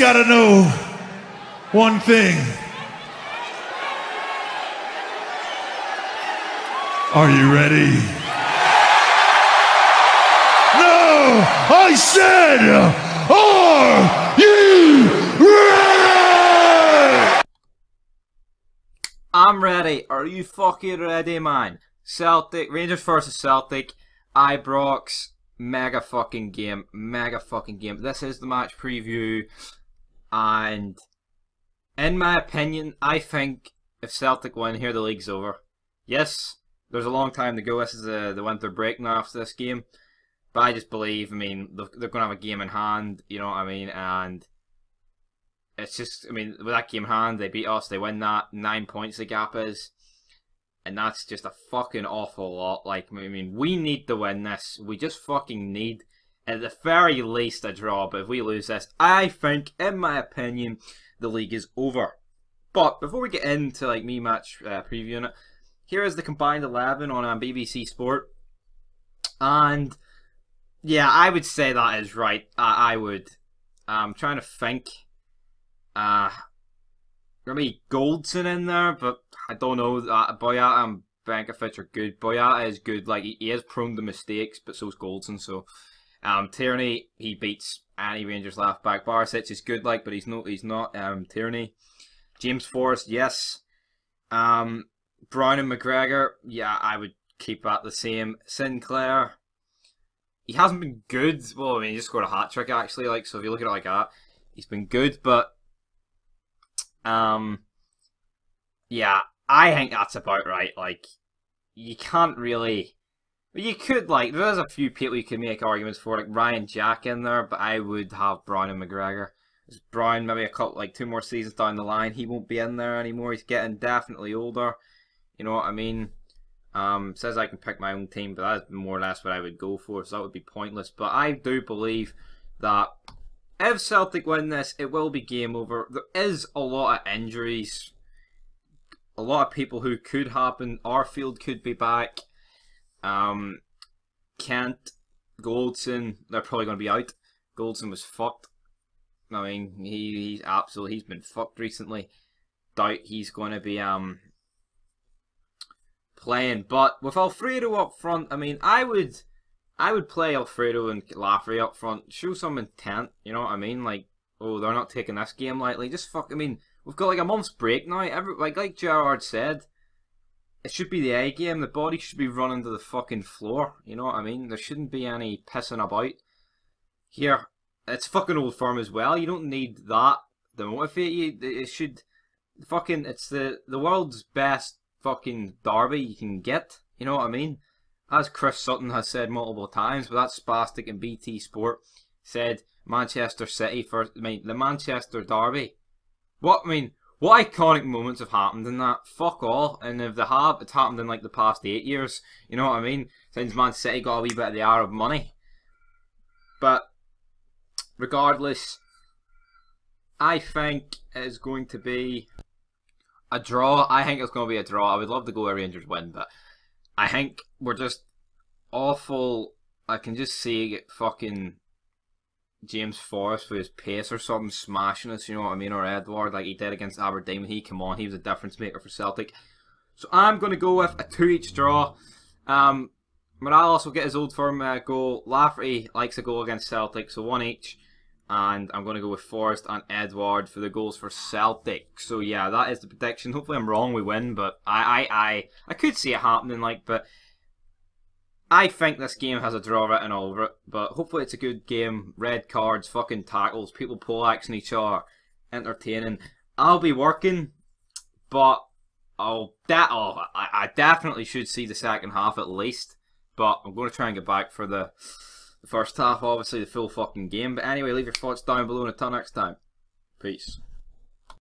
got to know one thing. Are you ready? No, I said, are you ready? I'm ready. Are you fucking ready, man? Celtic, Rangers versus Celtic, Ibrox, mega fucking game, mega fucking game. This is the match preview. And in my opinion, I think if Celtic win here, the league's over. Yes, there's a long time to go. This is the, the winter break now after this game. But I just believe, I mean, they're, they're going to have a game in hand, you know what I mean? And it's just, I mean, with that game in hand, they beat us, they win that, nine points the gap is. And that's just a fucking awful lot. Like, I mean, we need to win this. We just fucking need at the very least a draw, but if we lose this, I think, in my opinion, the league is over. But before we get into like me match uh, previewing it, here is the combined 11 on um, uh, BBC Sport. And yeah, I would say that is right. I, I would. I'm trying to think. Uh, be Goldson in there, but I don't know. that uh, Boyata and Bankovic are good. Boyata is good. Like he, he is prone to mistakes, but so is Goldson. So um, Tierney, he beats any Rangers left back. Barisic is good, like, but he's not. He's not um, Tierney. James Forrest, yes. Um, Brown and McGregor, yeah, I would keep that the same. Sinclair, he hasn't been good. Well, I mean, he just scored a hat trick actually. Like, so if you look at it like that, he's been good, but um, yeah, I think that's about right. Like, you can't really but you could like there's a few people you could make arguments for, like Ryan Jack in there, but I would have Brown and McGregor. There's Brown maybe a couple like two more seasons down the line, he won't be in there anymore. He's getting definitely older. You know what I mean? Um, says I can pick my own team, but that's more or less what I would go for, so that would be pointless. But I do believe that if Celtic win this, it will be game over. There is a lot of injuries. A lot of people who could happen. Arfield could be back. Um, Kent, Goldson, they're probably going to be out. Goldson was fucked. I mean, he, he's absolutely, he's been fucked recently. Doubt he's going to be um playing. But with Alfredo up front, I mean, I would, I would play Alfredo and Laffrey up front. Show some intent, you know what I mean? Like, oh, they're not taking this game lightly. Just fuck, I mean, we've got like a month's break now. Every, like like Gerard said, it should be the A game. The body should be running to the fucking floor. You know what I mean? There shouldn't be any pissing about. Here, it's fucking old firm as well. You don't need that to motivate you. It should fucking. It's the the world's best fucking derby you can get. You know what I mean? As Chris Sutton has said multiple times, but that spastic and BT Sport said Manchester City for I mean the Manchester derby. What I mean? What iconic moments have happened in that? Fuck all. And if they have, it's happened in like the past eight years. You know what I mean? Since Man City got a wee bit of the Arab money. But regardless, I think it's going to be a draw. I think it's going to be a draw. I would love to go where Rangers win, but I think we're just awful. I can just see fucking James Forrest for his pace or something, smashing us, you know what I mean? Or Edward, like he did against Aberdeen. He came on, he was a difference maker for Celtic. So I'm going to go with a two each draw. Um, Morales will get his old firm uh, goal. Lafferty likes a goal against Celtic, so one each. And I'm going to go with Forrest and Edward for the goals for Celtic. So yeah, that is the prediction. Hopefully I'm wrong, we win, but I I, I, I could see it happening, like, but I think this game has a draw written all over it, but hopefully it's a good game. Red cards, fucking tackles, people poleaxing each other, entertaining. I'll be working, but I'll that de- oh, I, I definitely should see the second half at least. But I'm going to try and get back for the, the first half, obviously the full fucking game. But anyway, leave your thoughts down below and until next time. Peace.